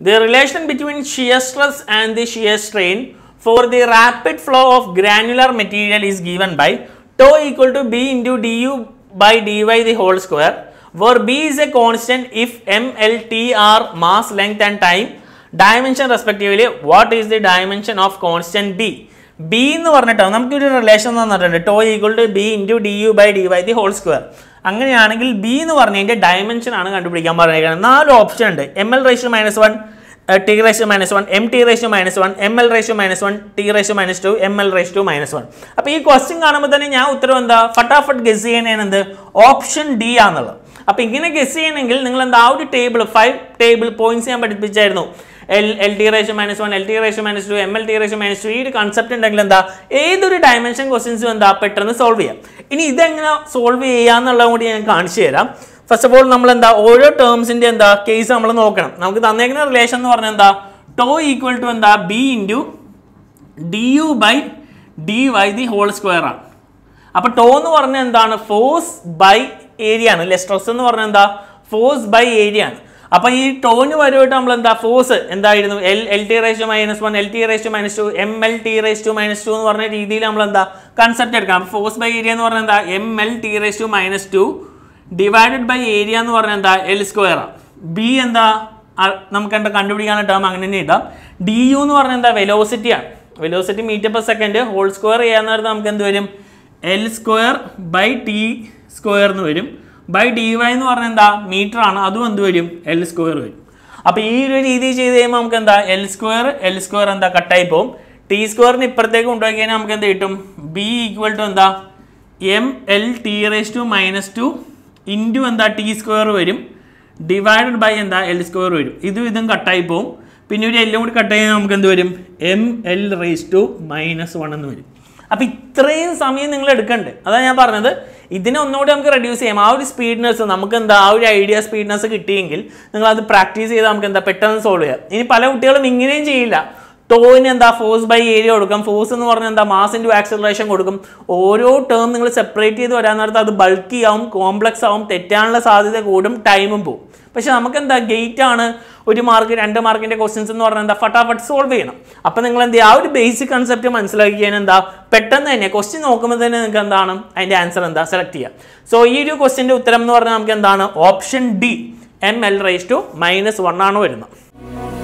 the relation between shear stress and the shear strain for the rapid flow of granular material is given by tau equal to b into du by dy the whole square where b is a constant if m, l, t are mass, length and time dimension respectively what is the dimension of constant b? b എന്ന് പറഞ്ഞിട്ടാണ് നമുക്കൊരു relation തന്നിട്ടുണ്ട് tau equal to B into D U by D Y the whole square അങ്ങനെയാണെങ്കിൽ B എന്ന് പറഞ്ഞതിൻ്റെ dimension ആണ് കണ്ടുപിടിക്കാൻ പറഞ്ഞിരിക്കുന്നത് നാല് ഓപ്ഷൻ ഉണ്ട് M L ratio minus one T ratio minus one M T ratio minus one M L ratio minus one T ratio minus two M L ratio minus one അപ്പോൾ ഈ question കാണുമ്പോൾ തന്നെ ഞാൻ ഉത്തരം എന്താ ഫട്ടാഫട്ട് ഗസ് ചെയ്യണേന് എന്ത് option D ആണെന്നുള്ളത് അപ്പോൾ ഇങ്ങനെ ഗസ് ചെയ്യണമെങ്കിൽ നിങ്ങൾ എന്താ ആ ഒരു ടേബിൾ ഫൈവ് ടേബിൾ പോയിന്റ്സ് ഞാൻ പഠിപ്പിച്ചായിരുന്നു L L T ratio minus one L T ratio minus two M L T ratio minus two ഈ ഒരു കൺസെപ്റ്റ് ഉണ്ടെങ്കിൽ എന്താ ഏതൊരു ഡയമെൻഷൻ ക്വസ്റ്റ്യൻസും എന്താ പെട്ടെന്ന് സോൾവ് ചെയ്യാം ഇനി ഇതെങ്ങനെ സോൾവ് ചെയ്യാന്നുള്ളത് കൂടി ഞാൻ കാണിച്ചു തരാം ഫസ്റ്റ് ഓഫ് ഓൾ നമ്മൾ എന്താ ഓരോ ടേംസിന്റെ എന്താ കേസ് നമ്മൾ നോക്കണം നമുക്ക് തന്നേക്കുന്ന റിലേഷൻ എന്ന് പറഞ്ഞാൽ എന്താ ടോ ഈക്വൽ ടു എന്താ B into D U by D Y the whole square ആണ് അപ്പൊ ടോ എന്ന് പറഞ്ഞാൽ എന്താണ് ഫോഴ്സ് ബൈ ഏരിയ ആണ് അല്ലെ സ്ട്രെസ് എന്ന് പറഞ്ഞാൽ എന്താ ഫോഴ്സ് ബൈ ഏരിയ ആണ് അപ്പൊ ഈ ടോന് വരുമായിട്ട് നമ്മൾ എന്താ ഫോഴ്സ് എന്തായിരുന്നു L L T raise to minus one L T raise to minus two M L T raise to minus two എന്ന് പറഞ്ഞ രീതിയിൽ നമ്മൾ എന്താ കൺസെപ്റ്റ് എടുക്കാം ഫോഴ്സ് ബൈ ഏരിയ എന്ന് പറഞ്ഞാൽ എന്താ M L T raise to minus two divided by area എന്ന് പറഞ്ഞാൽ എന്താ എൽ സ്ക്വയർ ബി എന്താ നമുക്ക് എന്താ കണ്ടുപിടിക്കാൻ ടേം അങ്ങനെ തന്നെ ഇടാം ഡി യു എന്ന് പറഞ്ഞാൽ എന്താ വെലോസിറ്റിയാണ് velocity metre per second whole square ചെയ്യാന്ന് പറഞ്ഞാൽ നമുക്ക് എന്ത് വരും L square by T square എന്ന് വരും ബൈ ഡി വൈ എന്ന് പറഞ്ഞാൽ എന്താ മീറ്റർ ആണ് അതും എന്ത് വരും എൽ സ്ക്വയർ വരും അപ്പോൾ ഈ ഒരു രീതി ചെയ്ത് കഴിയുമ്പോൾ നമുക്ക് എന്താ എൽ സ്ക്വയർ എൽ സ്ക്വയർ എന്താ കട്ടായി പോകും ടി സ്ക്വയറിന് ഇപ്പുറത്തേക്ക് കൊണ്ടുപോയി കഴിഞ്ഞാൽ നമുക്ക് എന്ത് കിട്ടും ബി ഈക്വൽ ടു എന്താ M L T raise to minus two into എന്താ ടി സ്ക്വയർ വരും ഡിവൈഡഡ് ബൈ എന്താ എൽ സ്ക്വയർ വരും ഇതും ഇതും കട്ടായി പോകും പിന്നെ ഒരു എല്ലാം കൂടി കട്ട് ചെയ്താൽ നമുക്ക് എന്ത് വരും M L raise to minus one എന്ന് വരും അപ്പോൾ ഇത്രയും സമയം നിങ്ങൾ എടുക്കണ്ടേ അതാണ് ഞാൻ പറഞ്ഞത് ഇതിനെ ഒന്നുകൂടി നമുക്ക് റെഡ്യൂസ് ചെയ്യാം ആ ഒരു സ്പീഡ്നെസ് നമുക്ക് എന്താ ആ ഒരു ഐഡിയ സ്പീഡ്നെസ് കിട്ടിയെങ്കിൽ നിങ്ങൾ അത് പ്രാക്ടീസ് ചെയ്താൽ നമുക്ക് എന്താ പെട്ടെന്ന് സോൾവ് ചെയ്യാം ഇനി പല കുട്ടികളും ഇങ്ങനെയും ചെയ്യില്ല ടോയിന് എന്താ ഫോഴ്സ് ബൈ ഏരിയ കൊടുക്കും ഫോഴ്സ് എന്ന് പറഞ്ഞാൽ എന്താ മാസ് ഇൻറ്റു ആക്സലറേഷൻ കൊടുക്കും ഓരോ ടേം നിങ്ങൾ സെപ്പറേറ്റ് ചെയ്ത് വരാൻ നേരത്ത് അത് ബൾക്കി ആവും കോംപ്ലക്സ് ആവും തെറ്റാനുള്ള സാധ്യത കൂടും ടൈമും പോവും പക്ഷെ നമുക്ക് എന്താ ഗേറ്റ് ആണ് ഒരു മാർക്ക് രണ്ട് മാർക്കിൻ്റെ ക്വസ്റ്റ്യൻസ് എന്ന് പറഞ്ഞാൽ എന്താ ഫട്ടാഫട്ട് സോൾവ് ചെയ്യണം അപ്പോൾ നിങ്ങൾ എന്ത് ആ ഒരു ബേസിക് കൺസെപ്റ്റ് മനസ്സിലാക്കിയാൽ എന്താ പെട്ടെന്ന് തന്നെ ക്വസ്റ്റ്യൻ നോക്കുമ്പോൾ തന്നെ നിങ്ങൾക്ക് എന്താണ് അതിൻ്റെ ആൻസർ എന്താ സെലക്ട് ചെയ്യുക സോ ഈ ഒരു ക്വസ്റ്റ്യൻ്റെ ഉത്തരം എന്ന് പറഞ്ഞാൽ നമുക്ക് എന്താണ് option D M L raise to minus one ആണ് വരുന്നത്